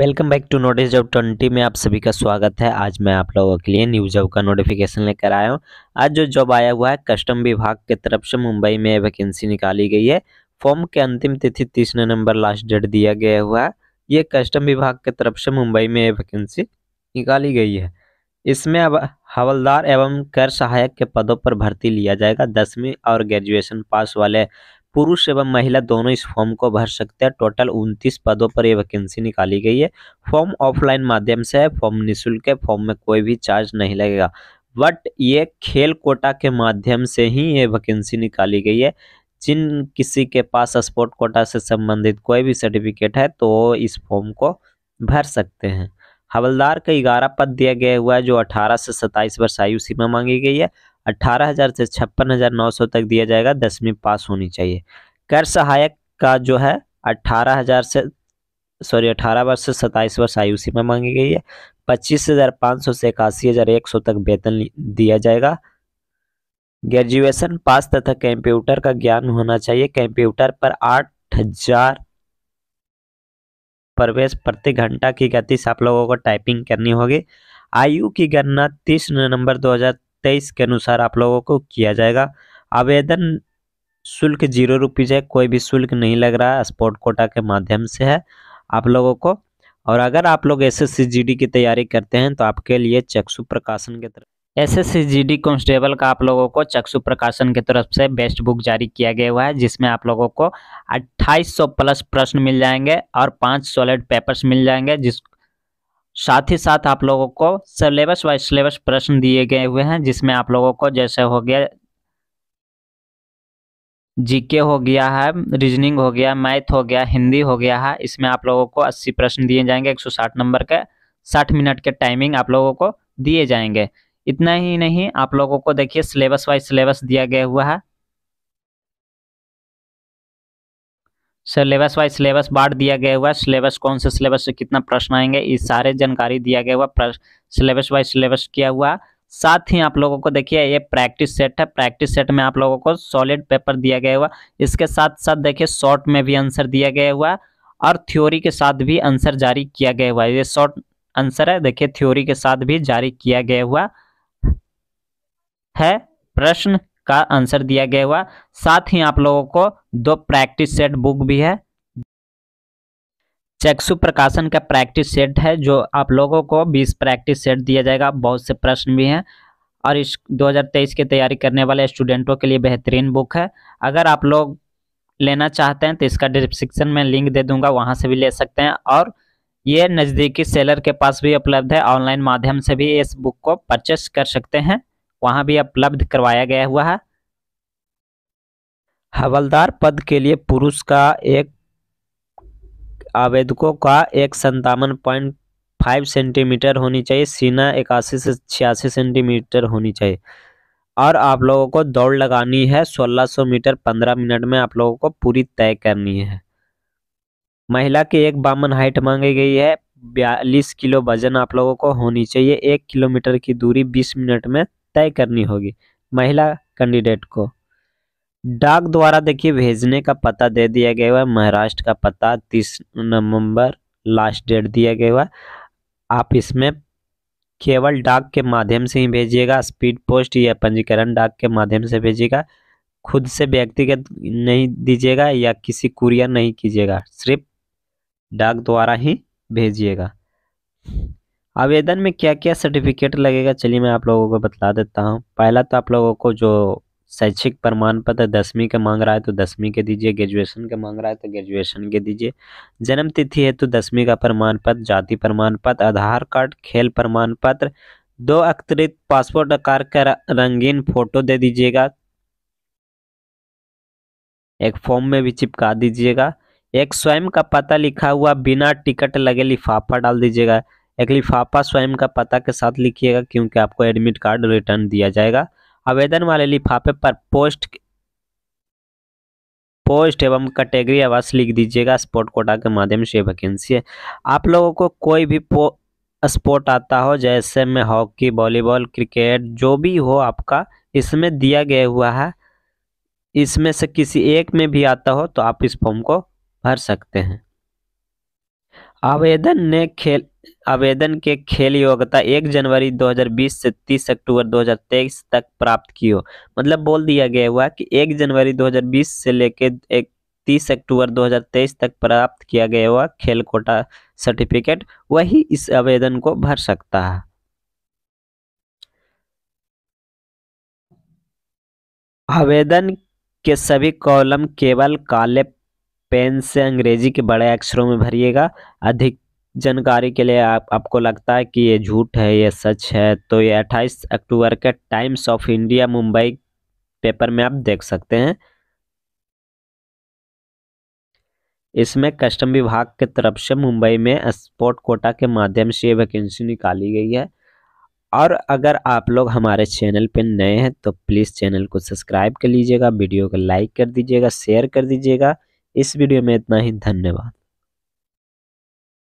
welcome back to notice job twenty में आप सभी का स्वागत है आज मैं आप लोगों के लिए न्यू जॉब का नोटिफिकेशन लेकर आया हूँ आज जो जॉब आया हुआ है कस्टम विभाग के तरफ से मुंबई में वैकेंसी निकाली गई है फॉर्म के अंतिम तिथि तीस नवंबर लास्ट डेट दिया गया हुआ है ये कस्टम विभाग के तरफ से मुंबई में वैकेंसी निकाली गई है इसमें अब हवलदार एवं कर सहायक के पदों पर भर्ती लिया जाएगा दसवीं और ग्रेजुएशन पास वाले पुरुष एवं महिला दोनों इस फॉर्म को भर सकते हैं टोटल उनतीस पदों पर यह वैकेंसी निकाली गई है फॉर्म ऑफलाइन माध्यम से है फॉर्म निःशुल्क है फॉर्म में कोई भी चार्ज नहीं लगेगा बट ये खेल कोटा के माध्यम से ही ये वैकेंसी निकाली गई है जिन किसी के पास स्पोर्ट कोटा से संबंधित कोई भी सर्टिफिकेट है तो इस फॉर्म को भर सकते हैं हवलदार का ग्यारह पद दिया गया हुआ है जो अठारह से 27 वर्ष आयु सीमा मांगी गई है अट्ठारह हज़ार से छप्पन हज़ार नौ सौ तक दिया जाएगा दसवीं पास होनी चाहिए कर सहायक का जो है अट्ठारह हज़ार से सॉरी अठारह वर्ष से सत्ताईस वर्ष आयु सीमा मांगी गई है पच्चीस हज़ार पाँच सौ से इक्यासी हज़ार एक सौ तक वेतन दिया जाएगा ग्रेजुएशन पास तथा कंप्यूटर का ज्ञान होना चाहिए कंप्यूटर पर आठ हजार प्रवेश प्रति घंटा की गति से आप लोगों को टाइपिंग करनी होगी आयु की गणना तीस नवंबर हजार तेईस के अनुसार आप लोगों को किया जाएगा आवेदन शुल्क जीरो रुपीज़ है कोई भी शुल्क नहीं लग रहा है स्पोर्ट कोटा के माध्यम से है आप लोगों को और अगर आप लोग एस एस की तैयारी करते हैं तो आपके लिए चक्षु प्रकाशन के तरफ एस एस कांस्टेबल का आप लोगों को चक्षु प्रकाशन की तरफ से बेस्ट बुक जारी किया गया हुआ है जिसमें आप लोगों को 2800 प्लस प्रश्न मिल जाएंगे और पांच सॉलिड पेपर्स मिल जाएंगे जिस साथ ही साथ आप लोगों को सिलेबस वाइज सिलेबस प्रश्न दिए गए हुए हैं जिसमें आप लोगों को जैसे हो गया जीके हो गया है रीजनिंग हो गया मैथ हो गया हिंदी हो गया है इसमें आप लोगों को 80 प्रश्न दिए जाएंगे 160 नंबर के 60 मिनट के टाइमिंग आप लोगों को दिए जाएंगे इतना ही नहीं आप लोगों को देखिए सिलेबस वाइज सिलेबस दिया गया हुआ है सिलेबस वाइज सिलेबस बांट दिया गया हुआ है सिलेबस कौन से सिलेबस से कितना प्रश्न आएंगे ये सारे जानकारी दिया गया हुआ सिलेबस वाइज सिलेबस किया हुआ साथ ही आप लोगों को देखिए ये प्रैक्टिस सेट है प्रैक्टिस सेट में आप लोगों को सॉलिड पेपर दिया गया हुआ इसके साथ साथ देखिए शॉर्ट में भी आंसर दिया गया हुआ और थ्योरी के साथ भी आंसर जारी किया गया हुआ ये शॉर्ट आंसर है देखिए थ्योरी के साथ भी जारी किया गया हुआ है प्रश्न का आंसर दिया गया हुआ साथ ही आप लोगों को दो प्रैक्टिस सेट बुक भी है चक्षु प्रकाशन का प्रैक्टिस सेट है जो आप लोगों को 20 प्रैक्टिस सेट दिया जाएगा बहुत से प्रश्न भी हैं और इस 2023 की तैयारी करने वाले स्टूडेंटों के लिए बेहतरीन बुक है अगर आप लोग लेना चाहते हैं तो इसका डिस्क्रिप्शन में लिंक दे दूंगा वहां से भी ले सकते हैं और ये नज़दीकी सेलर के पास भी उपलब्ध है ऑनलाइन माध्यम से भी इस बुक को परचेस कर सकते हैं वहाँ भी उपलब्ध करवाया गया हुआ है हवलदार पद के लिए पुरुष का एक आवेदकों का एक संतावन पॉइंट फाइव सेंटीमीटर होनी चाहिए सीना इक्यासी से छियासी सेंटीमीटर होनी चाहिए और आप लोगों को दौड़ लगानी है 1600 मीटर 15 मिनट में आप लोगों को पूरी तय करनी है महिला की एक बामन हाइट मांगी गई है बयालीस किलो वजन आप लोगों को होनी चाहिए एक किलोमीटर की दूरी बीस मिनट में तय करनी होगी महिला कैंडिडेट को डाक द्वारा देखिए भेजने का पता दे दिया गया हुआ महाराष्ट्र का पता तीस नवंबर लास्ट डेट दिया गया हुआ आप इसमें केवल डाक के माध्यम से ही भेजिएगा स्पीड पोस्ट या पंजीकरण डाक के माध्यम से भेजिएगा खुद से व्यक्तिगत नहीं दीजिएगा या किसी कुरियर नहीं कीजिएगा सिर्फ डाक द्वारा ही भेजिएगा आवेदन में क्या क्या सर्टिफिकेट लगेगा चलिए मैं आप लोगों को बता देता हूँ पहला तो आप लोगों को जो शैक्षिक प्रमाण पत्र दसवीं का मांग रहा है तो दसवीं के दीजिए ग्रेजुएशन का मांग रहा है तो ग्रेजुएशन के दीजिए जन्म तिथि है तो दसवीं का प्रमाण पत्र जाति प्रमाण पत्र आधार कार्ड खेल प्रमाण पत्र दो अक्तरित पासपोर्ट आकार का रंगीन फोटो दे दीजिएगा एक फॉर्म में भी चिपका दीजिएगा एक स्वयं का पता लिखा हुआ बिना टिकट लगे लिफाफा डाल दीजिएगा एक लिफाफा स्वयं का पता के साथ लिखिएगा क्योंकि आपको एडमिट कार्ड रिटर्न दिया जाएगा आवेदन वाले लिफाफे पर पोस्ट पोस्ट एवं कैटेगरी आवास लिख दीजिएगा स्पोर्ट कोटा के माध्यम से वैकेंसी है आप लोगों को कोई भी स्पोर्ट आता हो जैसे में हॉकी वॉलीबॉल क्रिकेट जो भी हो आपका इसमें दिया गया हुआ है इसमें से किसी एक में भी आता हो तो आप इस फॉर्म को भर सकते हैं आवेदन ने खेल आवेदन के खेल योग्यता 1 जनवरी 2020 से 30 अक्टूबर 2023 तक प्राप्त की हो मतलब बोल दिया गया हुआ कि 1 जनवरी 2020 से लेकर एक तीस अक्टूबर 2023 तक प्राप्त किया गया हुआ खेल कोटा सर्टिफिकेट वही इस आवेदन को भर सकता है आवेदन के सभी कॉलम केवल काले पेन से अंग्रेजी के बड़े अक्षरों में भरिएगा अधिक जानकारी के लिए आप आपको लगता है कि ये झूठ है ये सच है तो ये 28 अक्टूबर के Times of India Mumbai paper में आप देख सकते हैं इसमें कस्टम विभाग के तरफ से मुंबई में स्पोर्ट कोटा के माध्यम से ये वैकेंसी निकाली गई है और अगर आप लोग हमारे चैनल पर नए हैं तो प्लीज़ चैनल को सब्सक्राइब कर लीजिएगा वीडियो को लाइक कर दीजिएगा शेयर कर दीजिएगा इस वीडियो में इतना ही धन्यवाद